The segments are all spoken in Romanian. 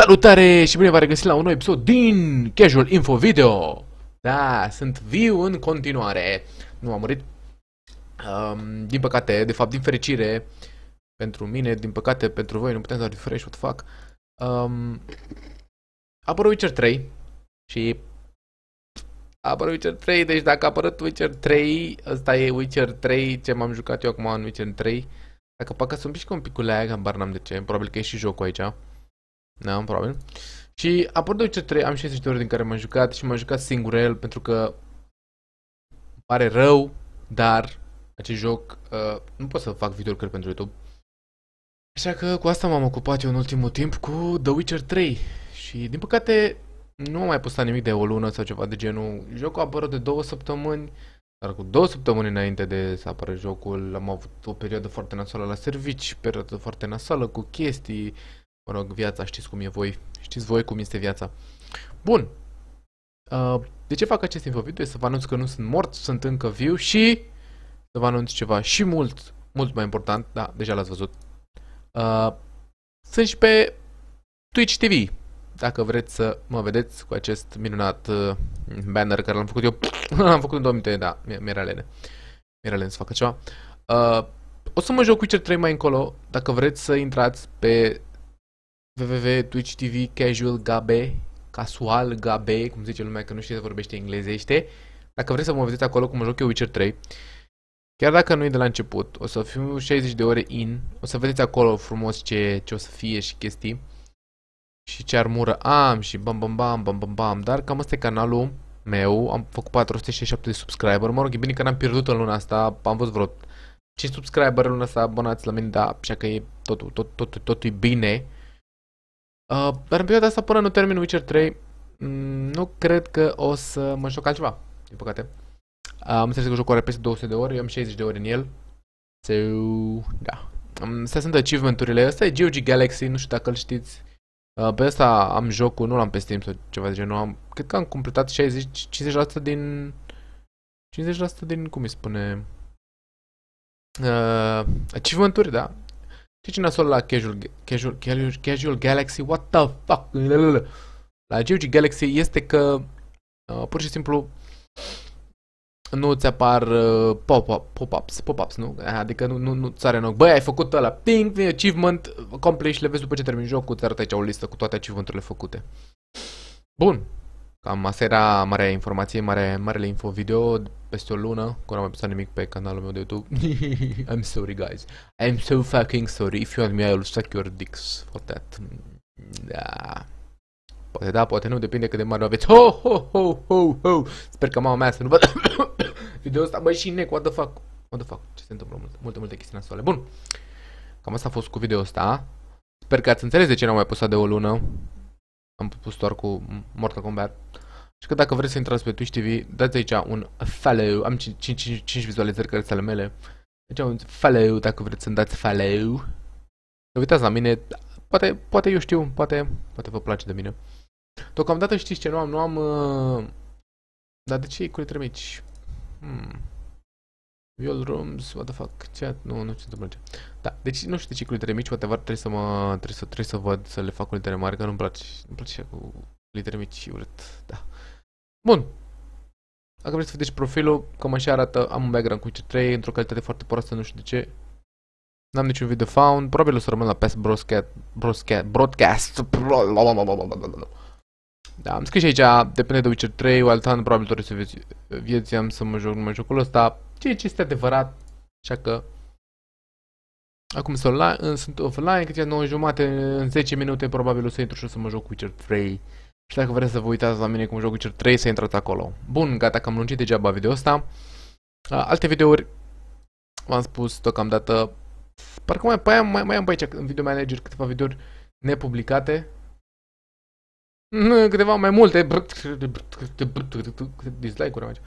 Salutare și bine v-am regăsit la un nou episod din Casual Info Video! Da, sunt viu în continuare. Nu am murit. Um, din păcate, de fapt, din fericire, pentru mine, din păcate, pentru voi, nu putem să refresh, what fac. Um, apărut Witcher 3 și a apărut Witcher 3, deci dacă a apărut Witcher 3, ăsta e Witcher 3, ce m-am jucat eu acum în Witcher 3. Dacă pacă sunt și un pic cu lag, am bar n-am de ce, probabil că e și jocul aici. Da, probabil. Și apoi de 3 am 60 de ore din care m-am jucat și m-am jucat singur el pentru că pare rău, dar acest joc uh, nu pot să fac video pentru YouTube. Așa că cu asta m-am ocupat eu în ultimul timp cu The Witcher 3 și din păcate nu am mai postat nimic de o lună sau ceva de genul. Jocul a apărut de două săptămâni, dar cu două săptămâni înainte de să apară jocul am avut o perioadă foarte nasoală la servici, perioadă foarte nasoală cu chestii, Mă rog, viața, știți cum e voi. Știți voi cum este viața. Bun. Uh, de ce fac acest infovideo? Să vă anunț că nu sunt mort, sunt încă viu și să vă anunț ceva și mult, mult mai important. Da, deja l-ați văzut. Uh, sunt și pe Twitch TV. Dacă vreți să mă vedeți cu acest minunat uh, banner care l-am făcut eu. l-am făcut în 2000, da, mi-era lene. Mi-era lene să facă ceva. O să mă joc cu cer 3 mai încolo. Dacă vreți să intrați pe www.twitch.tv casual gabe, casual gabe, cum zice lumea că nu știe să vorbește englezește. Dacă vreți să mă vedeți acolo cum mă joc eu Witcher 3, chiar dacă nu e de la început, o să fiu 60 de ore in, o să vedeți acolo frumos ce, ce o să fie și chestii și ce armură am și bam bam bam bam bam bam, dar cam asta e canalul meu, am făcut 467 de subscriber, mă rog, e bine că n-am pierdut în luna asta, am văzut vreo 5 subscriber în luna asta abonați la mine, da, așa că e totul, tot, tot, tot, totul e bine. Uh, dar în perioada asta, până nu termin Witcher 3, mm, nu cred că o să mă joc altceva, din păcate. Uh, am înțeles că jocul are peste 200 de ore, eu am 60 de ore în el. So, da. Astea sunt achievement-urile. Asta e GOG Galaxy, nu știu dacă îl știți. Uh, pe asta am jocul, nu l-am pe Steam sau ceva de genul. Am, cred că am completat 60, 50% din... 50% din, cum îi spune... Uh, achievement-uri, da. Ce cine nasol la casual, casual, casual, casual Galaxy? What the fuck? La GOG Galaxy este că uh, pur și simplu nu ți apar uh, pop-ups, pop-ups, nu? Adică nu, nu, nu ți are în ochi. Băi, ai făcut ăla, ping, achievement, complete și le vezi după ce termin jocul, ți arată aici o listă cu toate achievementurile făcute. Bun, Cam asta era marea informație, mare, marele info video peste o lună, că n-am mai postat nimic pe canalul meu de YouTube. I'm sorry guys. I'm so fucking sorry. If you want me, I'll suck your dicks for that. Da. Poate da, poate nu, depinde cât de mare o aveți. Ho, ho, ho, ho, ho. Sper că mama mea să nu văd video ăsta. Băi, și nec, what the fuck? What the fuck? Ce se întâmplă? Multe, multe, multe chestii nasoale. Bun. Cam asta a fost cu video ăsta. Sper că ați înțeles de ce n-am mai pusat de o lună am pus doar cu Mortal Kombat. Și că dacă vreți să intrați pe Twitch TV, dați aici un follow, am 5, vizualizări care sunt ale mele. Deci un follow dacă vreți să-mi dați follow. Să uitați la mine, poate, poate eu știu, poate, poate vă place de mine. Deocamdată știți ce nu am, nu am... Uh... Dar de ce e cu litre mici? Hmm. Viol rooms, what the fuck, chat, nu, nu știu ce întâmplă ce. Da, deci nu știu de deci, ce cu litere mici, whatever, trebuie să mă, trebuie să, trebuie să văd, să le fac cu litere mari, că nu-mi place, nu-mi place cu litere mici, urât, da. Bun. Dacă vreți să vedeți profilul, cam așa arată, am un background cu c 3, într-o calitate foarte proastă, nu știu de ce. N-am niciun video found, probabil o să rămân la PES Broscat, Broscat, Broadcast, da, am scris aici, depinde de Witcher 3, Altan, probabil trebuie să vieți, vieți am să mă joc mă jocul ăsta, ceea ce este adevărat. Așa că acum sunt online, sunt offline, câte 9 jumate, în 10 minute probabil o să intru și o să mă joc Witcher 3. Și dacă vreți să vă uitați la mine cum joc Witcher 3, să intrați acolo. Bun, gata că am lungit degeaba video ăsta. Alte videouri v-am spus deocamdată Parcă mai, mai, mai, mai am pe aici în video manager câteva videouri nepublicate. Câteva mai multe. Dislike-uri am aici.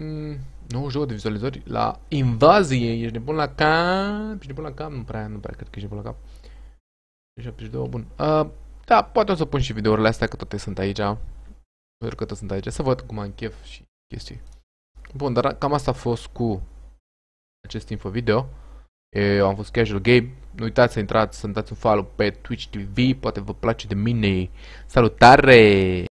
Mm, nu 92 de vizualizări la invazie. Ești de bun la cap? Ești de bun la cap? Nu prea, nu prea cred că ești de bun la cap. 72, bun. Uh, da, poate o să pun și videourile astea, că toate sunt aici. Pentru că toate sunt aici. Să văd cum am chef și chestii. Bun, dar cam asta a fost cu acest info video. Eu am fost Casual Gabe. Nu uitați să intrați, să dați un follow pe Twitch TV. Poate vă place de mine. Salutare!